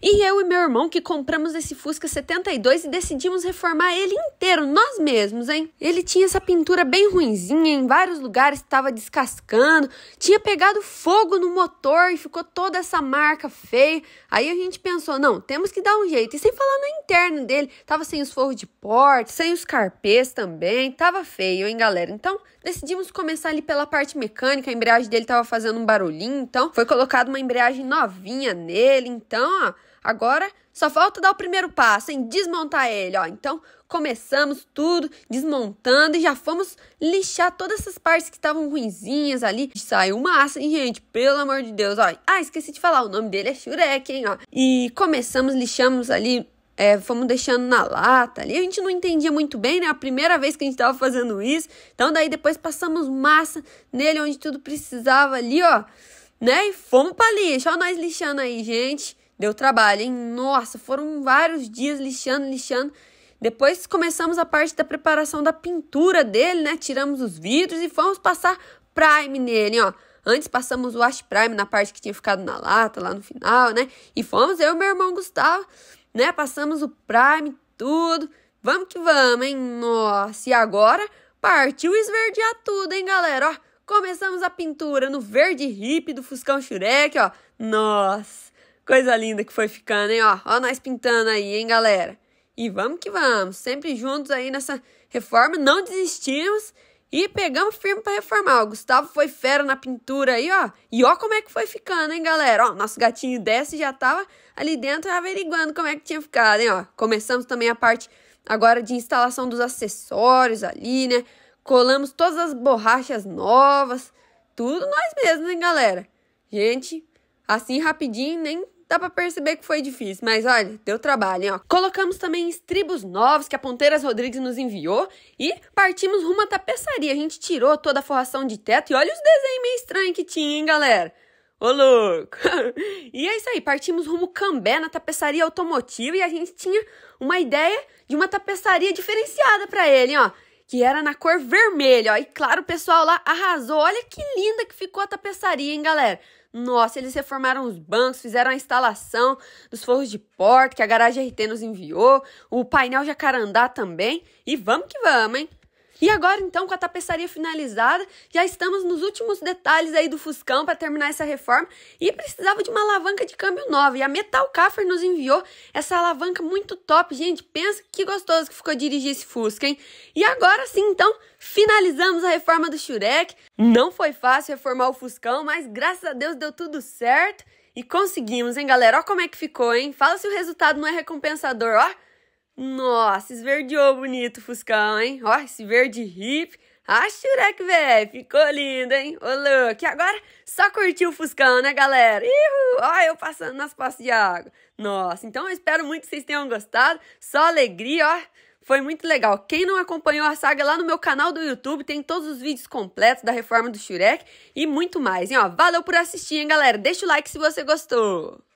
E eu e meu irmão que compramos esse Fusca 72 e decidimos reformar ele inteiro, nós mesmos, hein? Ele tinha essa pintura bem ruinzinha, em vários lugares estava descascando, tinha pegado fogo no motor e ficou toda essa marca feia. Aí a gente pensou, não, temos que dar um jeito. E sem falar no interno dele, tava sem os forros de porta, sem os carpês também, tava feio, hein, galera? Então, decidimos começar ali pela parte mecânica, a embreagem dele tava fazendo um barulhinho, então foi colocado uma embreagem novinha nele, então, ó, Agora só falta dar o primeiro passo em desmontar ele, ó. Então começamos tudo desmontando e já fomos lixar todas essas partes que estavam ruinzinhas ali. Saiu massa, hein, gente? Pelo amor de Deus, ó. Ah, esqueci de falar, o nome dele é Shurek, hein, ó. E começamos, lixamos ali é, fomos deixando na lata ali. A gente não entendia muito bem, né? A primeira vez que a gente estava fazendo isso. Então, daí depois passamos massa nele onde tudo precisava ali, ó. Né? E fomos pra lixo. Ó, nós lixando aí, gente. Deu trabalho, hein? Nossa, foram vários dias lixando, lixando. Depois começamos a parte da preparação da pintura dele, né? Tiramos os vidros e fomos passar prime nele, ó. Antes passamos o ash prime na parte que tinha ficado na lata, lá no final, né? E fomos eu e meu irmão Gustavo, né? Passamos o prime, tudo. Vamos que vamos, hein? Nossa, e agora partiu esverdear tudo, hein, galera? Ó, começamos a pintura no verde hippie do Fuscão Shurek, ó. Nossa! Coisa linda que foi ficando, hein? Ó, ó nós pintando aí, hein, galera? E vamos que vamos, sempre juntos aí nessa reforma, não desistimos e pegamos firme para reformar. O Gustavo foi fera na pintura aí, ó. E ó como é que foi ficando, hein, galera? Ó, nosso gatinho desce já tava ali dentro averiguando como é que tinha ficado, hein, ó. Começamos também a parte agora de instalação dos acessórios ali, né? Colamos todas as borrachas novas, tudo nós mesmos, hein, galera? Gente, assim rapidinho, nem Dá para perceber que foi difícil, mas olha, deu trabalho, hein, ó. Colocamos também estribos novos que a Ponteiras Rodrigues nos enviou e partimos rumo à tapeçaria. A gente tirou toda a forração de teto e olha os desenhos meio estranhos que tinha, hein, galera. Ô, louco! e é isso aí, partimos rumo Cambé na tapeçaria automotiva e a gente tinha uma ideia de uma tapeçaria diferenciada para ele, ó que era na cor vermelha, ó. E claro, o pessoal lá arrasou. Olha que linda que ficou a tapeçaria, hein, galera? Nossa, eles reformaram os bancos, fizeram a instalação dos forros de porta que a Garagem RT nos enviou, o painel jacarandá também. E vamos que vamos, hein? E agora, então, com a tapeçaria finalizada, já estamos nos últimos detalhes aí do Fuscão para terminar essa reforma e precisava de uma alavanca de câmbio nova. E a Metal Caffer nos enviou essa alavanca muito top, gente. Pensa que gostoso que ficou dirigir esse Fusca, hein? E agora sim, então, finalizamos a reforma do Shurek. Não foi fácil reformar o Fuscão, mas graças a Deus deu tudo certo e conseguimos, hein, galera? Ó como é que ficou, hein? Fala se o resultado não é recompensador, ó. Nossa, esverdeou bonito o Fuscão, hein? Ó, esse verde hip. Ah, Shurek, velho, ficou lindo, hein? Ô, Luke, agora só curtiu o Fuscão, né, galera? Ihu! Ó, eu passando nas passas de água. Nossa, então eu espero muito que vocês tenham gostado. Só alegria, ó. Foi muito legal. Quem não acompanhou a saga lá no meu canal do YouTube, tem todos os vídeos completos da reforma do Shurek e muito mais, hein? Ó, valeu por assistir, hein, galera? Deixa o like se você gostou.